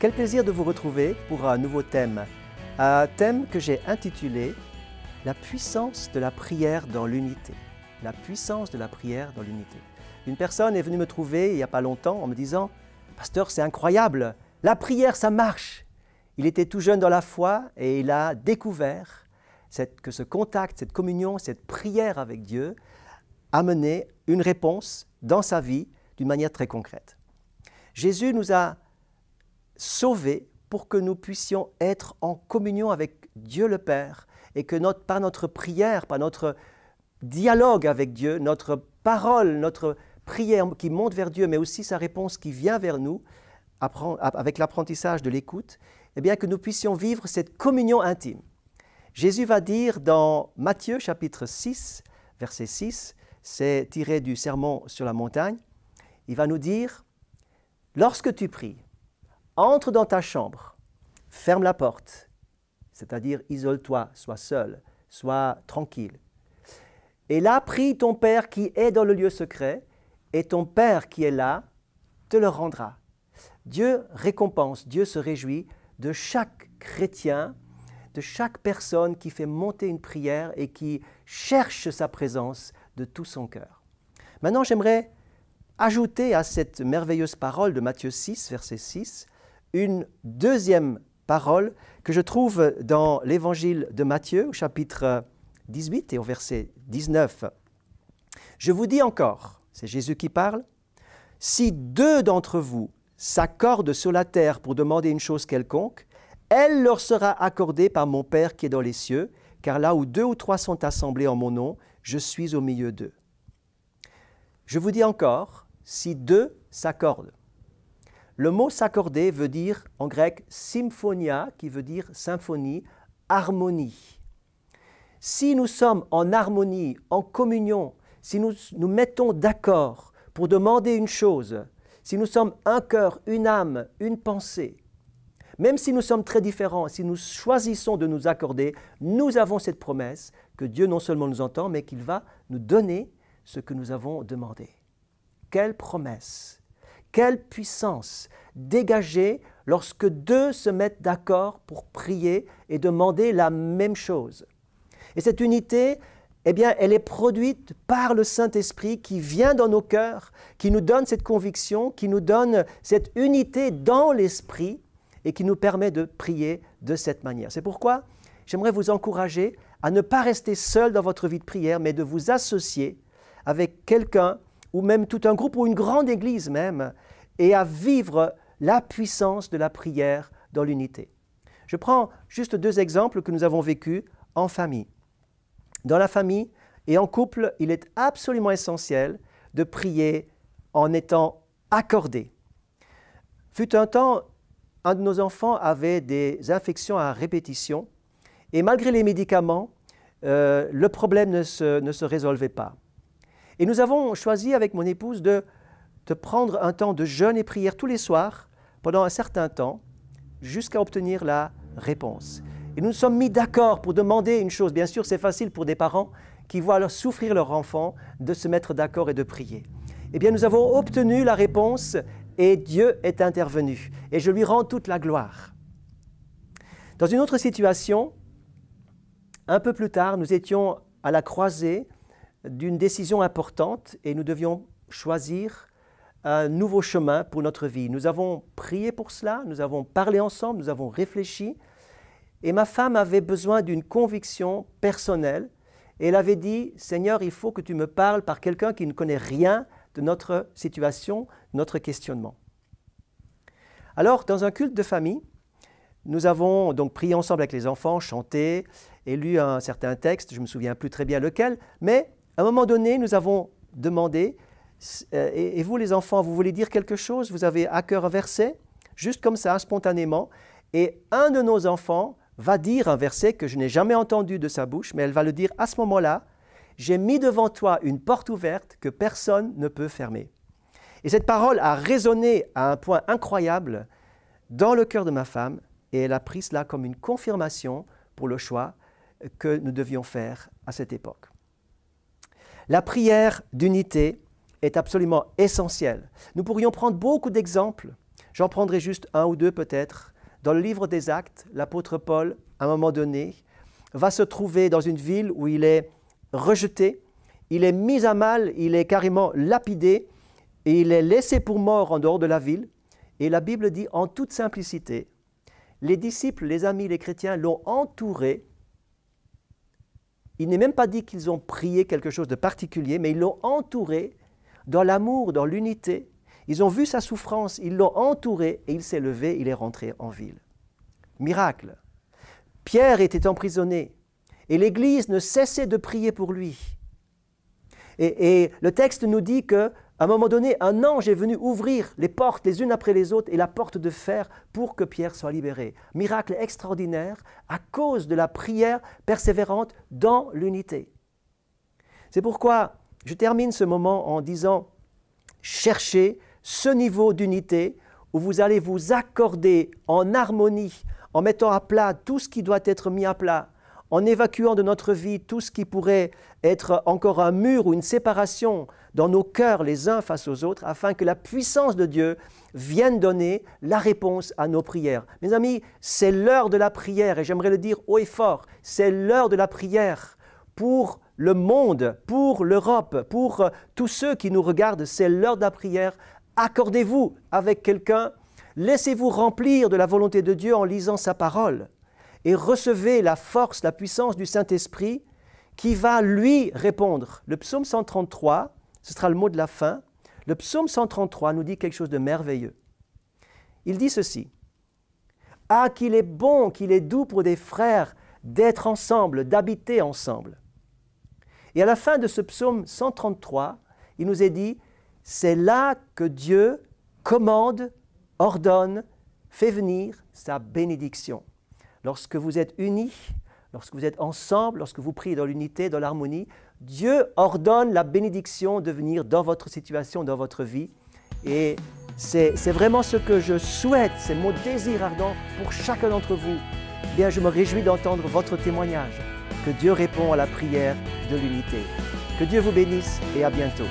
Quel plaisir de vous retrouver pour un nouveau thème. Un thème que j'ai intitulé La puissance de la prière dans l'unité. La puissance de la prière dans l'unité. Une personne est venue me trouver il n'y a pas longtemps en me disant Pasteur, c'est incroyable, la prière, ça marche. Il était tout jeune dans la foi et il a découvert que ce contact, cette communion, cette prière avec Dieu amener une réponse dans sa vie d'une manière très concrète. Jésus nous a sauvés pour que nous puissions être en communion avec Dieu le Père et que notre, par notre prière, par notre dialogue avec Dieu, notre parole, notre prière qui monte vers Dieu, mais aussi sa réponse qui vient vers nous, avec l'apprentissage de l'écoute, eh bien que nous puissions vivre cette communion intime. Jésus va dire dans Matthieu chapitre 6, verset 6, c'est tiré du sermon sur la montagne. Il va nous dire, lorsque tu pries, entre dans ta chambre, ferme la porte, c'est-à-dire isole-toi, sois seul, sois tranquille. Et là, prie ton Père qui est dans le lieu secret, et ton Père qui est là te le rendra. Dieu récompense, Dieu se réjouit de chaque chrétien, de chaque personne qui fait monter une prière et qui cherche sa présence de tout son cœur. Maintenant, j'aimerais ajouter à cette merveilleuse parole de Matthieu 6, verset 6, une deuxième parole que je trouve dans l'évangile de Matthieu, au chapitre 18 et au verset 19. Je vous dis encore, c'est Jésus qui parle, si deux d'entre vous s'accordent sur la terre pour demander une chose quelconque, elle leur sera accordée par mon Père qui est dans les cieux, car là où deux ou trois sont assemblés en mon nom, je suis au milieu d'eux. Je vous dis encore, si deux s'accordent. Le mot s'accorder veut dire en grec symphonia, qui veut dire symphonie, harmonie. Si nous sommes en harmonie, en communion, si nous nous mettons d'accord pour demander une chose, si nous sommes un cœur, une âme, une pensée, même si nous sommes très différents, si nous choisissons de nous accorder, nous avons cette promesse que Dieu non seulement nous entend, mais qu'il va nous donner ce que nous avons demandé. Quelle promesse, quelle puissance dégagée lorsque deux se mettent d'accord pour prier et demander la même chose. Et cette unité, eh bien, elle est produite par le Saint-Esprit qui vient dans nos cœurs, qui nous donne cette conviction, qui nous donne cette unité dans l'Esprit et qui nous permet de prier de cette manière. C'est pourquoi j'aimerais vous encourager à ne pas rester seul dans votre vie de prière, mais de vous associer avec quelqu'un ou même tout un groupe ou une grande église même, et à vivre la puissance de la prière dans l'unité. Je prends juste deux exemples que nous avons vécus en famille. Dans la famille et en couple, il est absolument essentiel de prier en étant accordé. Fut un temps, un de nos enfants avait des infections à répétition et malgré les médicaments, euh, le problème ne se, résolvait pas. Et nous avons choisi avec mon épouse de, de prendre un temps de jeûne et prière tous les soirs pendant un certain temps jusqu'à obtenir la réponse. Et nous nous sommes mis d'accord pour demander une chose. Bien sûr, c'est facile pour des parents qui voient leur souffrir leur enfant de se mettre d'accord et de prier. Eh bien, nous avons obtenu la réponse et Dieu est intervenu, et je lui rends toute la gloire. Dans une autre situation, un peu plus tard, nous étions à la croisée d'une décision importante et nous devions choisir un nouveau chemin pour notre vie. Nous avons prié pour cela, nous avons parlé ensemble, nous avons réfléchi, et ma femme avait besoin d'une conviction personnelle, et elle avait dit, Seigneur, il faut que tu me parles par quelqu'un qui ne connaît rien de notre situation, notre questionnement. Alors, dans un culte de famille, nous avons donc prié ensemble avec les enfants, chanté et lu un certain texte, je ne me souviens plus très bien lequel, mais à un moment donné, nous avons demandé, euh, et vous les enfants, vous voulez dire quelque chose Vous avez à cœur un verset, juste comme ça, spontanément, et un de nos enfants va dire un verset que je n'ai jamais entendu de sa bouche, mais elle va le dire à ce moment-là, j'ai mis devant toi une porte ouverte que personne ne peut fermer. Et cette parole a résonné à un point incroyable dans le cœur de ma femme, et elle a pris cela comme une confirmation pour le choix que nous devions faire à cette époque. La prière d'unité est absolument essentielle. Nous pourrions prendre beaucoup d'exemples. J'en prendrai juste un ou deux peut-être. Dans le livre des Actes, l'apôtre Paul, à un moment donné, va se trouver dans une ville où il est rejeté, il est mis à mal, il est carrément lapidé, et il est laissé pour mort en dehors de la ville. Et la Bible dit en toute simplicité, les disciples, les amis, les chrétiens l'ont entouré. Il n'est même pas dit qu'ils ont prié quelque chose de particulier, mais ils l'ont entouré dans l'amour, dans l'unité. Ils ont vu sa souffrance, ils l'ont entouré et il s'est levé, il est rentré en ville. Miracle. Pierre était emprisonné, et l'Église ne cessait de prier pour lui. Et, le texte nous dit que à un moment donné, un ange est venu ouvrir les portes les unes après les autres et la porte de fer pour que Pierre soit libéré. Miracle extraordinaire à cause de la prière persévérante dans l'unité. C'est pourquoi je termine ce moment en disant, cherchez ce niveau d'unité où vous allez vous accorder en harmonie, en mettant à plat tout ce qui doit être mis à plat, en évacuant de notre vie tout ce qui pourrait être encore un mur ou une séparation dans nos cœurs les uns face aux autres, afin que la puissance de Dieu vienne donner la réponse à nos prières. Mes amis, c'est l'heure de la prière, et j'aimerais le dire haut et fort, c'est l'heure de la prière pour le monde, pour l'Europe, pour euh, tous ceux qui nous regardent, c'est l'heure de la prière. Accordez-vous avec quelqu'un, laissez-vous remplir de la volonté de Dieu en lisant sa parole et recevez la force, la puissance du Saint-Esprit qui va lui répondre. Le psaume 133, ce sera le mot de la fin, le psaume 133 nous dit quelque chose de merveilleux. Il dit ceci. Ah, qu'il est bon, qu'il est doux pour des frères d'être ensemble, d'habiter ensemble. Et à la fin de ce psaume 133, il nous est dit, c'est là que Dieu commande, ordonne, fait venir sa bénédiction. Lorsque vous êtes unis, lorsque vous êtes ensemble, lorsque vous priez dans l'unité, dans l'harmonie, Dieu ordonne la bénédiction de venir dans votre situation, dans votre vie. Et c'est vraiment ce que je souhaite, c'est mon désir ardent pour chacun d'entre vous. Bien, je me réjouis d'entendre votre témoignage. Que Dieu répond à la prière de l'unité. Que Dieu vous bénisse et à bientôt.